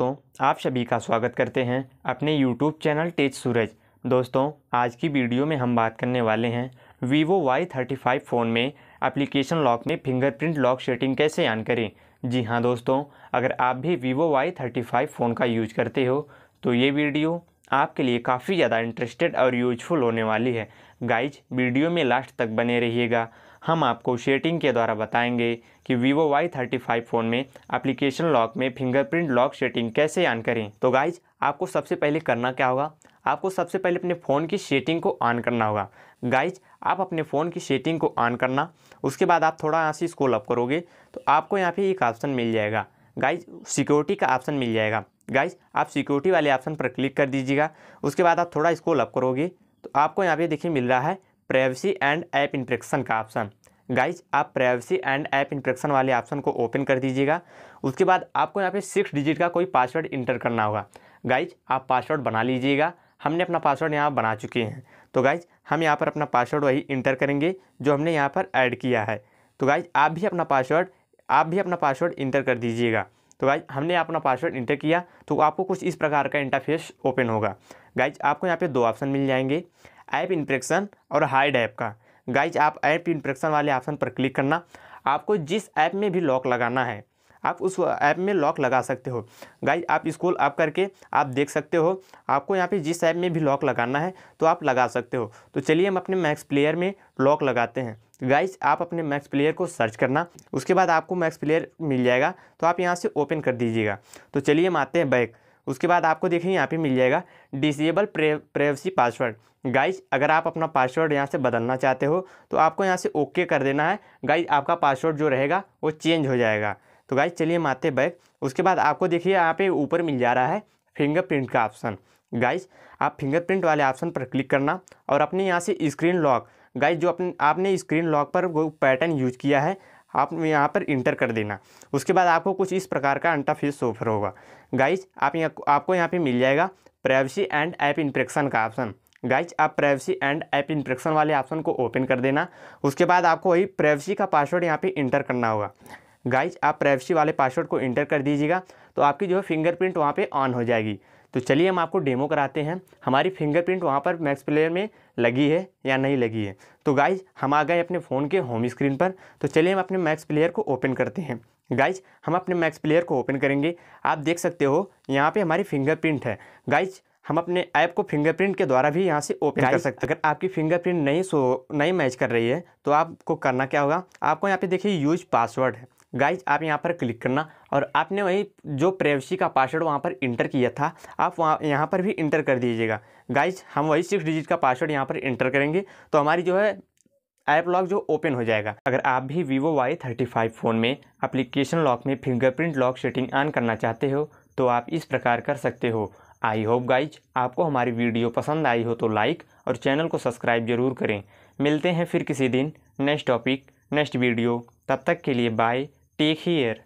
दोस्तों आप सभी का स्वागत करते हैं अपने YouTube चैनल टेज सूरज दोस्तों आज की वीडियो में हम बात करने वाले हैं Vivo Y thirty five phone में एप्लीकेशन लॉक में फिंगरप्रिंट लॉक सेटिंग कैसे ऑन करें जी हाँ दोस्तों अगर आप भी Vivo Y thirty five phone का यूज करते हो तो ये वीडियो आपके लिए काफ़ी ज़्यादा इंटरेस्टेड और यूजफुल होने वाली है गाइज वीडियो में लास्ट तक बने रहिएगा हम आपको शेटिंग के द्वारा बताएंगे कि Vivo Y thirty five phone में एप्लीकेशन लॉक में फिंगरप्रिंट लॉक शेटिंग कैसे ऑन करें तो गाइज आपको सबसे पहले करना क्या होगा आपको सबसे पहले अपने फ़ोन की शेटिंग को ऑन करना होगा गाइज आप अपने फ़ोन की शेटिंग को ऑन करना उसके बाद आप थोड़ा यहाँ से स्कोल अप करोगे तो आपको यहाँ पे एक ऑप्शन मिल जाएगा गाइज सिक्योरिटी का ऑप्शन मिल जाएगा गाइज आप सिक्योरिटी वाले ऑप्शन पर क्लिक कर दीजिएगा उसके बाद आप थोड़ा स्कोल अप करोगे तो आपको यहाँ पे देखिए मिल रहा है प्राइवेसी एंड ऐप इंट्रेक्शन का ऑप्शन गाइज आप प्राइवेसी एंड ऐप इंट्रेक्शन वाले ऑप्शन को ओपन कर दीजिएगा उसके बाद आपको यहाँ पे सिक्स डिजिट का कोई पासवर्ड इंटर करना होगा गाइज आप पासवर्ड बना लीजिएगा हमने अपना पासवर्ड यहाँ बना चुके हैं तो गाइज हम यहाँ पर अपना पासवर्ड वही इंटर करेंगे जो हमने यहाँ पर ऐड किया है तो गाइज आप भी अपना पासवर्ड आप भी अपना पासवर्ड इंटर कर दीजिएगा तो गाइज हमने अपना पासवर्ड इंटर किया तो आपको कुछ इस प्रकार का इंटरफेस ओपन होगा गाइज आपको यहाँ पे दो ऑप्शन मिल जाएंगे ऐप इन्फ्रेक्शन और हाइड ऐप का गाइज आप ऐप इन्फ्रेक्शन वाले ऑप्शन पर क्लिक करना आपको जिस ऐप में भी लॉक लगाना है आप उस ऐप में लॉक लगा सकते हो गाइज आप स्कूल अप करके आप देख सकते हो आपको यहाँ पे जिस ऐप में भी लॉक लगाना है तो आप लगा सकते हो तो चलिए हम अपने मैक्स प्लेयर में लॉक लगाते हैं गाइज आप अपने मैक्स प्लेयर को सर्च करना उसके बाद आपको मैक्स प्लेयर मिल जाएगा तो आप यहाँ से ओपन कर दीजिएगा तो चलिए हम आते हैं बैक उसके बाद आपको देखें यहाँ पे मिल जाएगा डिसेबल प्रेवसी पासवर्ड गाइज अगर आप अपना पासवर्ड यहाँ से बदलना चाहते हो तो आपको यहाँ से ओके कर देना है गाइज आपका पासवर्ड जो रहेगा वो चेंज हो जाएगा तो गाइज चलिए माते बैग उसके बाद आपको देखिए यहाँ पे ऊपर मिल जा रहा है फिंगरप्रिंट का ऑप्शन गाइज आप फिंगरप्रिंट वाले ऑप्शन पर क्लिक करना और अपने यहाँ से स्क्रीन लॉक गाइज जो अपने आपने स्क्रीन लॉक पर वो पैटर्न यूज किया है आप यहाँ पर इंटर कर देना उसके बाद आपको कुछ इस प्रकार का अंटा फीस ऑफर होगा गाइज आप यहाँ आपको यहाँ पे मिल जाएगा प्राइवेसी एंड ऐप इंप्रेक्शन का ऑप्शन गाइज आप प्राइवेसी एंड ऐप इंप्रेक्शन वाले ऑप्शन को ओपन कर देना उसके बाद आपको वही प्राइवेसी का पासवर्ड यहाँ पर इंटर करना होगा गाइज आप प्राइवेसी वाले पासवर्ड को इंटर कर दीजिएगा तो आपकी जो है फिंगरप्रिंट वहाँ पे ऑन हो जाएगी तो चलिए हम आपको डेमो कराते हैं हमारी फिंगरप्रिंट वहाँ पर मैक्स प्लेयर में लगी है या नहीं लगी है तो गाइज हम आ गए अपने फ़ोन के होम स्क्रीन पर तो चलिए हम अपने मैक्स प्लेयर को ओपन करते हैं गाइज हम अपने मैक्स प्लेयर को ओपन करेंगे आप देख सकते हो यहाँ पे हमारी फिंगरप्रिंट है गाइज हम अपने ऐप को फिंगरप्रिंट के द्वारा भी यहाँ से ओपन कर सकते हैं अगर आपकी फिंगरप्रिंट नहीं सो नहीं मैच कर रही है तो आपको करना क्या होगा आपको यहाँ पे देखिए यूज पासवर्ड है गाइज आप यहाँ पर क्लिक करना और आपने वही जो प्रेवसी का पासवर्ड वहाँ पर इंटर किया था आप वहाँ यहाँ पर भी इंटर कर दीजिएगा गाइज हम वही सिक्स डिजिट का पासवर्ड यहाँ पर इंटर करेंगे तो हमारी जो है ऐप लॉक जो ओपन हो जाएगा अगर आप भी Vivo Y thirty five phone में अप्लीकेशन लॉक में फिंगरप्रिंट लॉक सेटिंग ऑन करना चाहते हो तो आप इस प्रकार कर सकते हो आई होप गाइज आपको हमारी वीडियो पसंद आई हो तो लाइक और चैनल को सब्सक्राइब जरूर करें मिलते हैं फिर किसी दिन नेक्स्ट टॉपिक नेक्स्ट वीडियो तब तक के लिए बाय take here